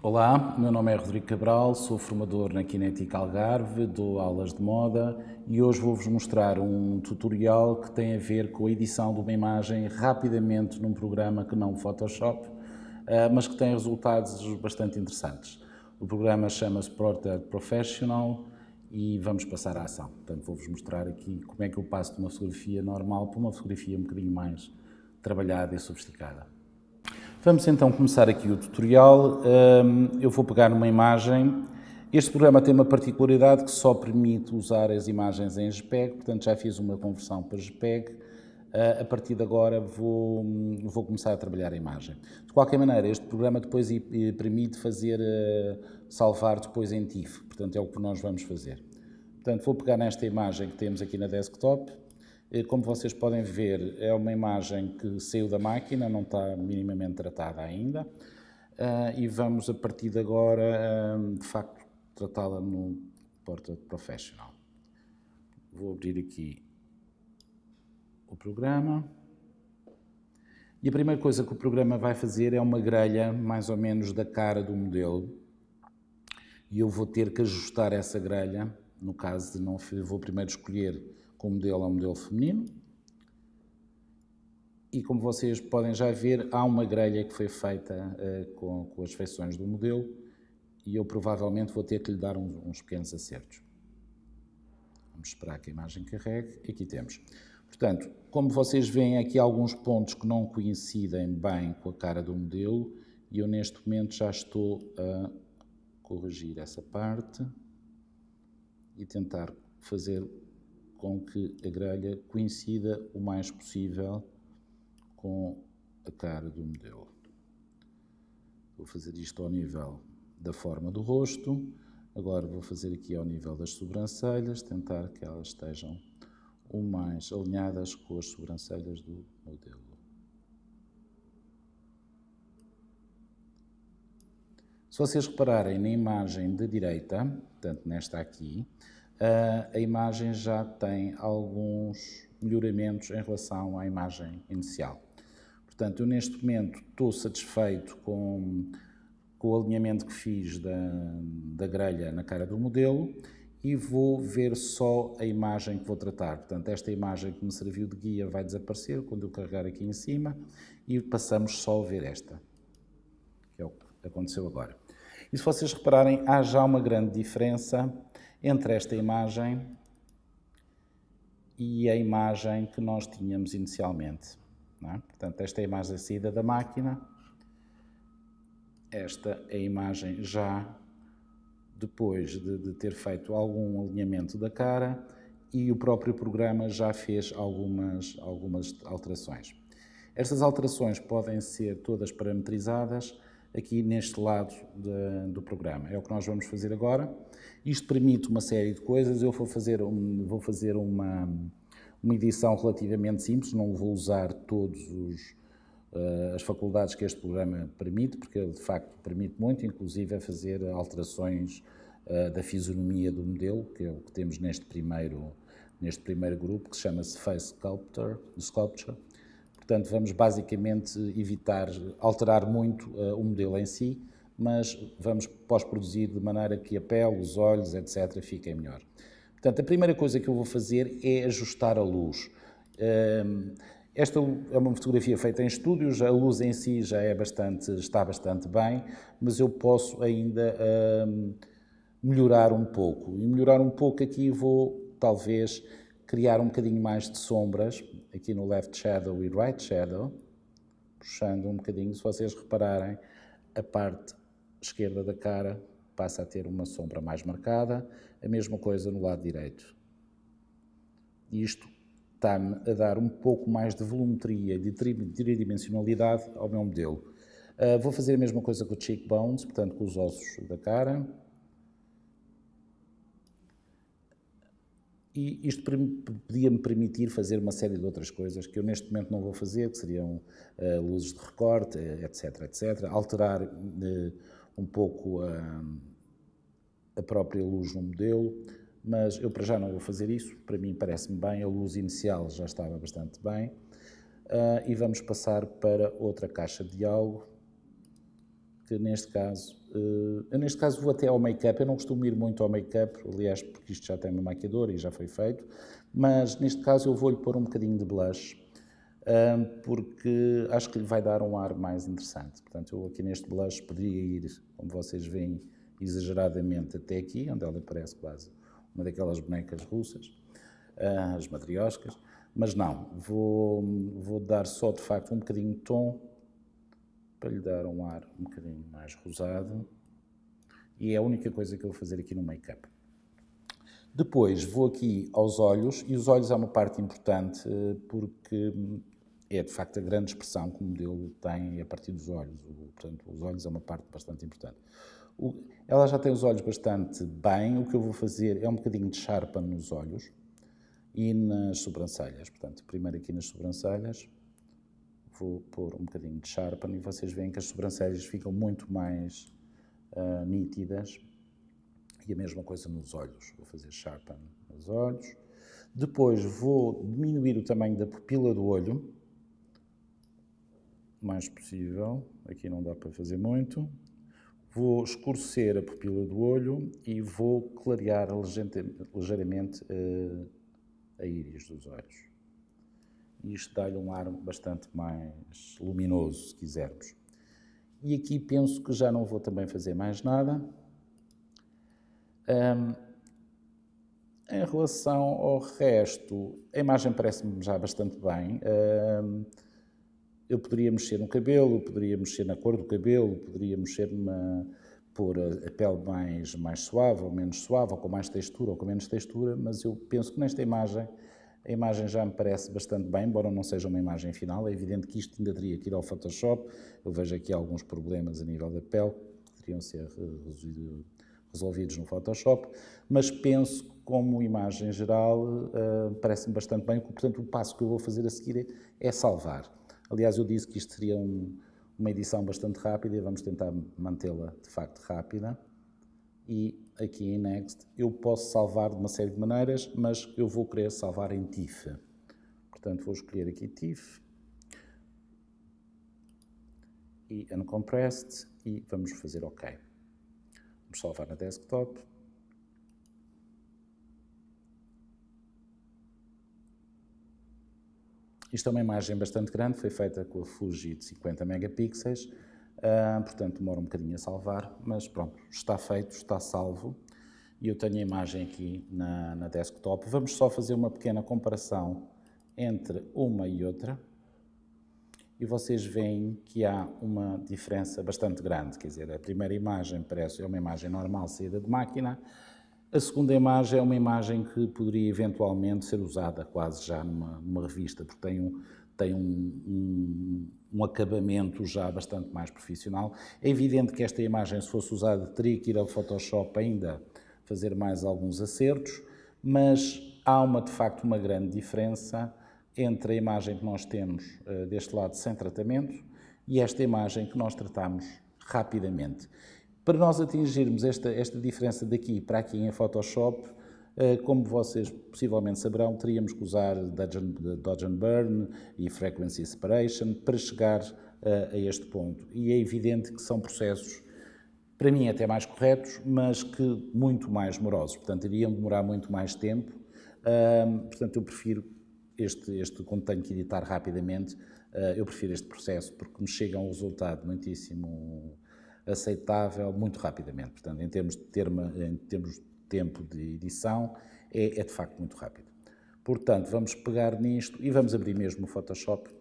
Olá, meu nome é Rodrigo Cabral, sou formador na Kinetic Algarve, dou aulas de moda e hoje vou-vos mostrar um tutorial que tem a ver com a edição de uma imagem rapidamente num programa que não Photoshop, ah, mas que tem resultados bastante interessantes. O programa chama-se Portrait Professional e vamos passar à ação. Portanto, vou-vos mostrar aqui como é que eu passo de uma fotografia normal para uma fotografia um bocadinho mais trabalhada e sofisticada. Vamos então começar aqui o tutorial. Hum, eu vou pegar numa imagem. Este programa tem uma particularidade que só permite usar as imagens em JPEG, portanto já fiz uma conversão para JPEG. Ah, a partir de agora vou, hum, vou começar a trabalhar a imagem. De qualquer maneira, este programa depois permite fazer ah, salvar depois em TIFF, portanto é o que nós vamos fazer. Portanto, vou pegar nesta imagem que temos aqui na desktop eh, como vocês podem ver, é uma imagem que saiu da máquina, não está minimamente tratada ainda. Eh, e vamos, a partir de agora, eh, de facto, tratá-la no porta Professional. Vou abrir aqui o programa. E a primeira coisa que o programa vai fazer é uma grelha, mais ou menos, da cara do modelo. E eu vou ter que ajustar essa grelha. No caso de não... Vou primeiro escolher com o modelo é um modelo feminino. E como vocês podem já ver, há uma grelha que foi feita uh, com, com, as feições do modelo e eu provavelmente vou ter que lhe dar uns pequenos acertos. Vamos esperar que a imagem carregue. Aqui temos. Portanto, como vocês veem, aqui alguns pontos que não coincidem bem com a cara do modelo e eu neste momento já estou a corrigir essa parte e tentar fazer com que a grelha coincida o mais possível com a cara do modelo. Vou fazer isto ao nível da forma do rosto. Agora vou fazer aqui ao nível das sobrancelhas, tentar que elas estejam o mais alinhadas com as sobrancelhas do modelo. Se vocês repararem na imagem da direita, portanto nesta aqui, a imagem já tem alguns melhoramentos em relação à imagem inicial. Portanto, eu neste momento estou satisfeito com, com o alinhamento que fiz da, da grelha na cara do modelo e vou ver só a imagem que vou tratar. Portanto, esta imagem que me serviu de guia vai desaparecer quando eu carregar aqui em cima e passamos só a ver esta, que é o que aconteceu agora. E se vocês repararem, há já uma grande diferença entre esta imagem e a imagem que nós tínhamos inicialmente. É? Portanto, esta é a imagem da saída da máquina, esta é a imagem já depois de, de ter feito algum alinhamento da cara e o próprio programa já fez algumas, algumas alterações. Estas alterações podem ser todas parametrizadas aqui neste lado de, do programa. É o que nós vamos fazer agora. Isto permite uma série de coisas. Eu vou fazer, um, vou fazer uma, uma edição relativamente simples, não vou usar todas uh, eh, as faculdades que este programa permite, porque de facto permite muito, inclusive a fazer alterações uh, da fisionomia do modelo, que é o que temos neste primeiro, neste primeiro grupo, que se chama-se Face Sculptor, Sculpture. Portanto, vamos basicamente evitar alterar muito uh, o modelo em si, mas vamos pós-produzir de maneira que a pele, os olhos, etc., fiquem melhor. Portanto, a primeira coisa que eu vou fazer é ajustar a luz. Hum, esta é uma fotografia feita em estúdios, a luz em si já é bastante, está bastante bem, mas eu posso ainda hum, melhorar um pouco. E melhorar um pouco aqui vou, talvez, criar um bocadinho mais de sombras, aqui no left shadow e right shadow, puxando um bocadinho, se vocês repararem, a parte esquerda da cara passa a ter uma sombra mais marcada, a mesma coisa no lado direito. Isto está-me a dar um pouco mais de volumetria e de tridimensionalidade ao meu modelo. Uh, vou fazer a mesma coisa com o cheekbones, portanto com os ossos da cara. E isto podia-me permitir fazer uma série de outras coisas que eu neste momento não vou fazer, que seriam uh, luzes de recorte, etc, eh, etc. Alterar... Uh, um pouco a, a própria luz no modelo, mas eu para já não vou fazer isso, para mim parece-me bem, a luz inicial já estava bastante bem. Uh, e vamos passar para outra caixa de diálogo, que neste caso, uh, neste caso vou até ao make-up, eu não costumo ir muito ao make-up, aliás porque isto já tem uma maquiadora e já foi feito, mas neste caso eu vou-lhe pôr um bocadinho de blush, porque acho que lhe vai dar um ar mais interessante. Portanto, eu aqui neste blush poderia ir, como vocês veem, exageradamente até aqui, onde ela parece quase uma daquelas bonecas russas, ah, as matrioscas, mas não, vou, vou dar só de facto um bocadinho de tom para lhe dar um ar um bocadinho mais rosado e é a única coisa que eu vou fazer aqui no make-up. Depois vou aqui aos olhos e os olhos é uma parte importante porque é de facto a grande expressão que o modelo tem a partir dos olhos. O, portanto, os olhos é uma parte bastante importante. O, ela já tem os olhos bastante bem. O que eu vou fazer é um bocadinho de charpa nos olhos e nas sobrancelhas. Portanto, primeiro aqui nas sobrancelhas vou pôr um bocadinho de charpa e vocês veem que as sobrancelhas ficam muito mais uh, nítidas. E a mesma coisa nos olhos. Vou fazer charpa nos olhos. Depois vou diminuir o tamanho da pupila do olho mais possível, aqui não dá para fazer muito. Vou escurecer a pupila do olho e vou clarear ligeiramente eh, a íris dos olhos. Isto dá-lhe um ar bastante mais luminoso, se quisermos. E aqui penso que já não vou também fazer mais nada. Um, em relação ao resto, a imagem parece-me já bastante bem. Um, eu poderia mexer no cabelo, poderia mexer na cor do cabelo, poderia mexer na pôr a pele mais, mais suave ou menos suave, ou com mais textura ou com menos textura, mas eu penso que nesta imagem, a imagem já me parece bastante bem, embora não seja uma imagem final. É evidente que isto ainda teria que ir ao Photoshop. Eu vejo aqui alguns problemas a nível da pele que teriam ser resolvidos no Photoshop, mas penso que, como imagem geral, eh, parece-me bastante bem. Portanto, o passo que eu vou fazer a seguir é, é salvar. Aliás, eu disse que isto seria um, uma edição bastante rápida e vamos tentar mantê-la de facto rápida. E aqui em Next eu posso salvar de uma série de maneiras, mas eu vou querer salvar em TIFF. Portanto, vou escolher aqui TIFF e Uncompressed e vamos fazer OK. Vamos salvar na desktop. Isto é uma imagem bastante grande, foi feita com a Fuji de 50 megapixels, uh, portanto demora um bocadinho a salvar, mas pronto, está feito, está salvo. E eu tenho a imagem aqui na, na desktop. Vamos só fazer uma pequena comparação entre uma e outra e vocês veem que há uma diferença bastante grande. Quer dizer, a primeira imagem parece é uma imagem normal saída de máquina, a segunda imagem é uma imagem que poderia eventualmente ser usada quase já numa, numa revista, porque tem, um, tem um, um, um, acabamento já bastante mais profissional. É evidente que esta imagem, se fosse usada, teria que ir ao Photoshop ainda fazer mais alguns acertos, mas há uma, de facto, uma grande diferença entre a imagem que nós temos uh, deste lado sem tratamento e esta imagem que nós tratamos rapidamente. Para nós atingirmos esta, esta diferença daqui para aqui em Photoshop, eh, como vocês possivelmente saberão, teríamos que usar Dodge and Burn e Frequency Separation para chegar eh, a este ponto. E é evidente que são processos, para mim, até mais corretos, mas que muito mais morosos. Portanto, iriam demorar muito mais tempo. Portanto, eu prefiro este, este quando tenho que editar rapidamente, eh, eu prefiro este processo, porque me chega a um resultado muitíssimo aceitável muito rapidamente. Portanto, em termos de, termo, em termos de tempo de edição, é, é de facto muito rápido. Portanto, vamos pegar nisto e vamos abrir mesmo o Photoshop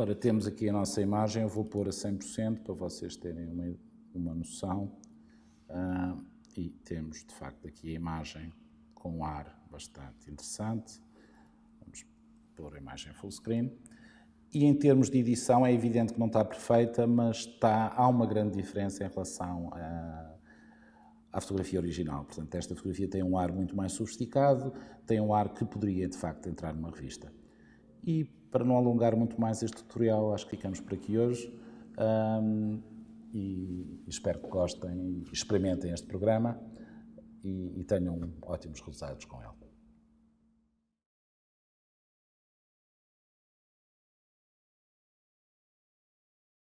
Ora, temos aqui a nossa imagem, eu vou pôr a 100% para vocês terem uma, uma noção. Uh, e temos de facto aqui a imagem com um ar bastante interessante. Vamos pôr a imagem full screen. E em termos de edição é evidente que não está perfeita, mas está, há uma grande diferença em relação a, à fotografia original. Portanto, esta fotografia tem um ar muito mais sofisticado, tem um ar que poderia de facto entrar numa revista. E para não alongar muito mais este tutorial, acho que ficamos por aqui hoje. Um, e espero que gostem e experimentem este programa e, e tenham ótimos resultados com ele.